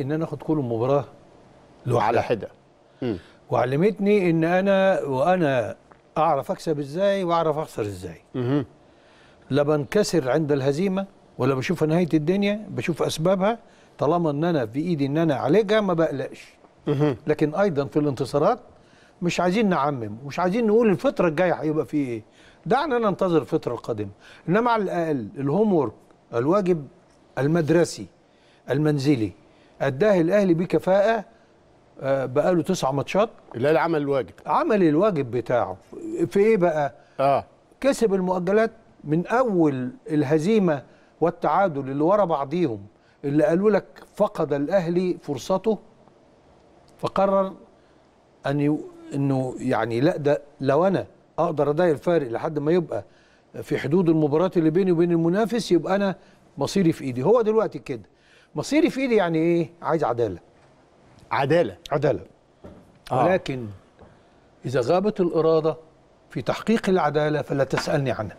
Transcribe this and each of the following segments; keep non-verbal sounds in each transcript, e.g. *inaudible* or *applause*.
ان انا اخد كل مباراه لوحدها على حده وعلمتني ان انا وانا اعرف اكسب ازاي واعرف اخسر ازاي لا بنكسر عند الهزيمه ولا بشوف نهايه الدنيا بشوف اسبابها طالما ان انا في ايدي ان انا اعالجها ما بقلقش لكن ايضا في الانتصارات مش عايزين نعمم مش عايزين نقول الفتره الجايه هيبقى في ايه دعنا ننتظر الفتره القادمه انما على الاقل الهوم الواجب المدرسي المنزلي اداه الاهلي بكفاءه آه، بقاله تسع ماتشات الاهلي عمل الواجب عمل الواجب بتاعه في ايه بقى؟ اه كسب المؤجلات من اول الهزيمه والتعادل اللي ورا بعضيهم اللي قالوا لك فقد الاهلي فرصته فقرر ان ي... انه يعني لا ده لو انا اقدر اداير الفارق لحد ما يبقى في حدود المباراه اللي بيني وبين المنافس يبقى انا مصيري في ايدي هو دلوقتي كده مصيري في ايدي يعني ايه عايز عداله عداله عداله آه. ولكن اذا غابت الاراده في تحقيق العداله فلا تسالني عنها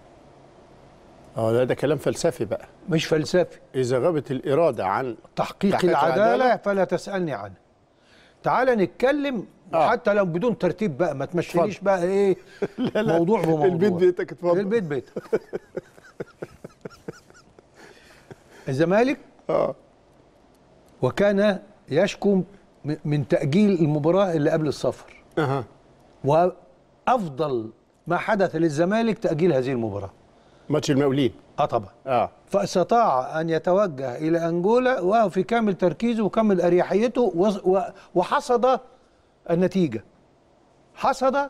اه ده, ده كلام فلسفي بقى مش فلسفي اذا غابت الاراده عن تحقيق, تحقيق العدالة, العداله فلا تسالني عنها تعال نتكلم آه. حتى لو بدون ترتيب بقى ما تمشيليش بقى ايه *laughs* لا لا موضوع بموضوع البيت بيتك اتفضل البيت بيتك *laughs* الزمالك اه وكان يشكو من تأجيل المباراة اللي قبل السفر أه. وأفضل ما حدث للزمالك تأجيل هذه المباراة ماتش المقاولين اه طبعا اه فاستطاع ان يتوجه الى انجولا وهو في كامل تركيزه وكامل اريحيته وحصد النتيجه حصد آآ آه،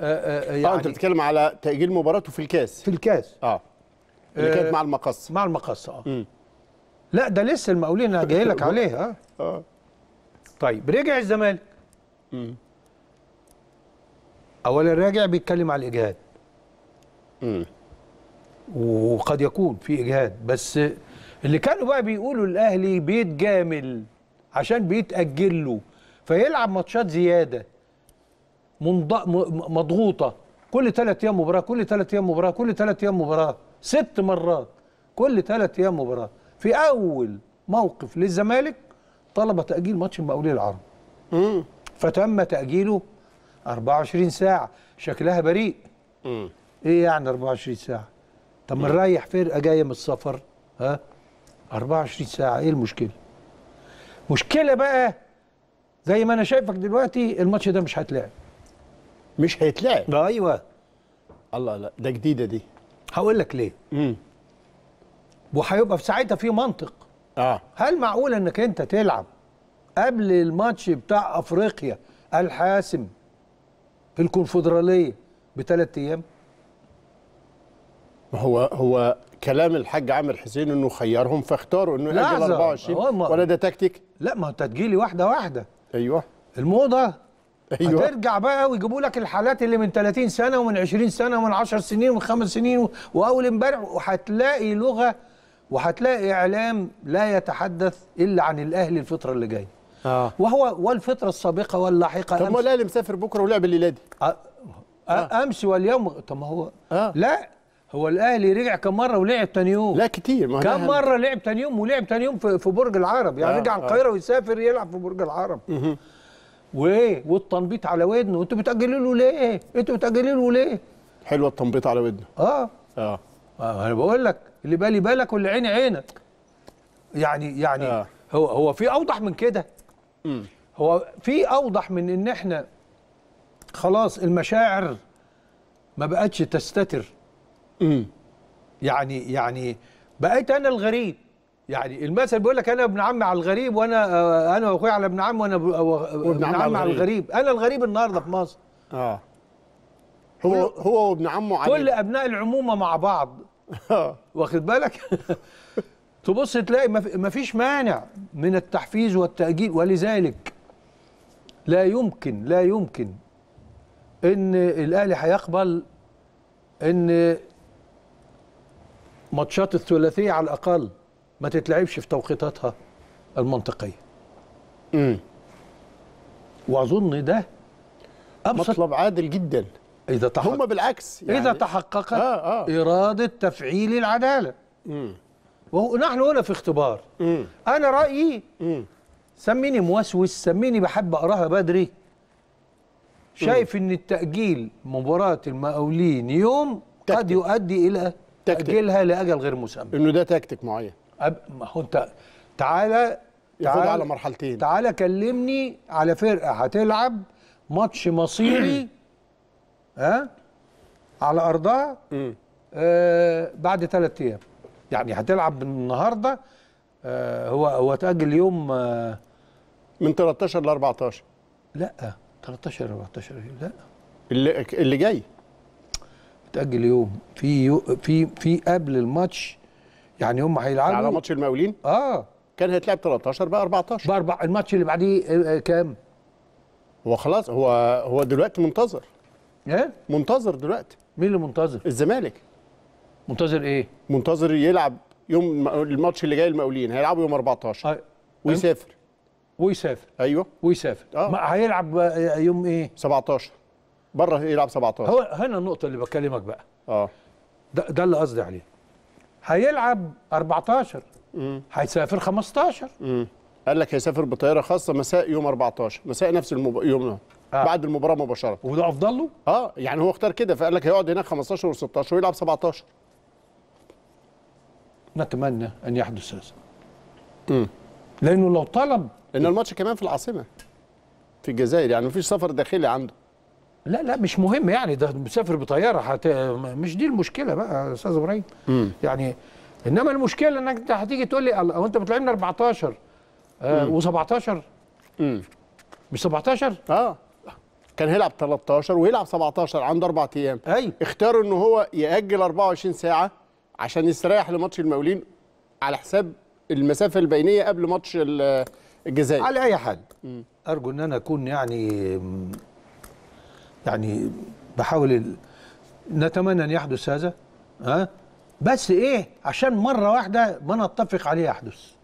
آه، آه، يعني اه انت بتتكلم على تاجيل مباراته في الكاس في الكاس اه اللي كانت مع المقص مع المقص اه م. لا ده لسه المقاولين انا جاي لك عليه اه, *laughs* آه. طيب رجع الزمالك اولا راجع بيتكلم على الاجهاد وقد يكون في اجهاد بس اللي كانوا بقى بيقولوا الاهلي بيتجامل عشان بيتاجل له فيلعب ماتشات زياده مضغوطه كل ثلاث ايام مباراه كل ثلاث ايام مباراه كل ثلاث ايام مباراه ست مرات كل ثلاث ايام مباراه في اول موقف للزمالك طلب تاجيل ماتش المقاولين العرب مم. فتم تاجيله 24 ساعه شكلها بريء مم. ايه يعني 24 ساعه طب ما نريح فرقه جايه من السفر ها 24 ساعه ايه المشكله مشكله بقى زي ما انا شايفك دلوقتي الماتش ده مش هيتلعب مش هيتلعب ايوه الله لا ده جديده دي هقول لك ليه امم وهيبقى في ساعتها في منطق اه هل معقول انك انت تلعب قبل الماتش بتاع افريقيا الحاسم في الكونفدراليه بثلاث ايام هو هو كلام الحاج عامر حسين انه خيرهم فاختاروا انه يجي 24 ولا ده تكتيك؟ لا ما هو تجيلي واحده واحده ايوه الموضه ايوه هترجع بقى ويجيبوا لك الحالات اللي من 30 سنه ومن 20 سنه ومن 10 سنين ومن 5 سنين واول امبارح وهتلاقي لغه وهتلاقي اعلام لا يتحدث الا عن الاهلي الفتره اللي جايه آه. وهو والفتره السابقه واللاحقه طب ما الاهلي مسافر بكره ولعب الليله دي آه. امس واليوم طب ما هو آه. لا هو الاهلي رجع كم مره ولعب تاني يوم لا كتير ما كم مره لعب تاني يوم ولعب تاني يوم في, في برج العرب يعني آه. رجع آه. القاهره آه. ويسافر يلعب في برج العرب مه. وايه والتنبيط على ودنه انتوا بتاجلوا له ليه انتوا بتاجلوا له ليه حلوه التنبيط على ودنه اه اه آه، انا بقول لك اللي بالي بالك واللي عيني عينك يعني يعني آه. هو هو في اوضح من كده هو في اوضح من ان احنا خلاص المشاعر ما بقتش تستتر م. يعني يعني بقيت انا الغريب يعني المثل بيقول لك انا ابن عمي على الغريب وانا آه، انا واخويا على ابن عم وانا ابن عمي عم على الغريب انا الغريب النهارده في مصر اه هو هو وابن عمه علي كل ابناء العمومه مع بعض *laughs* واخد بالك *laughs* تبص تلاقي ما فيش مانع من التحفيز والتأجيل ولذلك لا يمكن لا يمكن ان الاهلي هيقبل ان ماتشات الثلاثيه على الاقل ما تتلعبش في توقيتاتها المنطقيه امم واظن ده ابسط مطلب عادل جدا إذا تحق... هم بالعكس يعني إذا تحققت آه آه إرادة تفعيل العدالة ونحن هنا في اختبار مم. أنا رأيي مم. سميني موسوس سميني بحب أقراها بدري شايف مم. أن التأجيل مباراة المقاولين يوم تكتك. قد يؤدي إلى تكتك. تأجيلها لأجل غير مسمى إنه ده تكتك معين أب... ما هو أنت تعالى تعالى على مرحلتين تعالى كلمني على فرقة هتلعب ماتش مصيري *clears throat* ها على ارضها آه بعد ثلاث ايام يعني هتلعب النهارده آه هو هو اتاجل يوم آه من 13 ل 14 لا 13 14 لا اللي اللي جاي اتاجل يوم في يو في في قبل الماتش يعني هم هيلعبوا على ماتش المقاولين اه كان هيتلعب 13 بقى 14 بقى الماتش اللي بعديه آه، آه، كام هو خلاص هو هو دلوقتي منتظر ايه منتظر دلوقتي مين اللي منتظر الزمالك منتظر ايه منتظر يلعب يوم الماتش اللي جاي المقاولين هيلعبوا يوم 14 أي... ويسافر ويسافر ايوه ويسافر آه. هيلعب يوم ايه 17 بره يلعب 17 هو هنا النقطه اللي بكلمك بقى اه ده, ده اللي قصدي عليه هيلعب 14 امم هيسافر 15 امم قال لك هيسافر بطياره خاصه مساء يوم 14 مساء نفس المب... يوم آه. بعد المباراه مباشره وده افضل له اه يعني هو اختار كده فقال لك هيقعد هناك 15 و16 ويلعب 17 نتمنى ان يحدث هذا امم لانه لو طلب ان الماتش كمان في العاصمه في الجزائر يعني مفيش سفر داخلي عنده لا لا مش مهم يعني ده مسافر بطياره حت... مش دي المشكله بقى يا استاذ ابراهيم يعني انما المشكله انك انت هتيجي تقول لي هو انت بتلعبنا 14 آه و17 مش 17 اه كان هيلعب 13 ويلعب 17 عنده اربع ايام ايوه اختاروا ان هو ياجل 24 ساعه عشان يستريح لماتش المقاولين على حساب المسافه البينيه قبل ماتش الجزائر على اي حال م. ارجو ان انا اكون يعني يعني بحاول ال... نتمنى ان يحدث هذا ها بس ايه عشان مره واحده ما نتفق عليه يحدث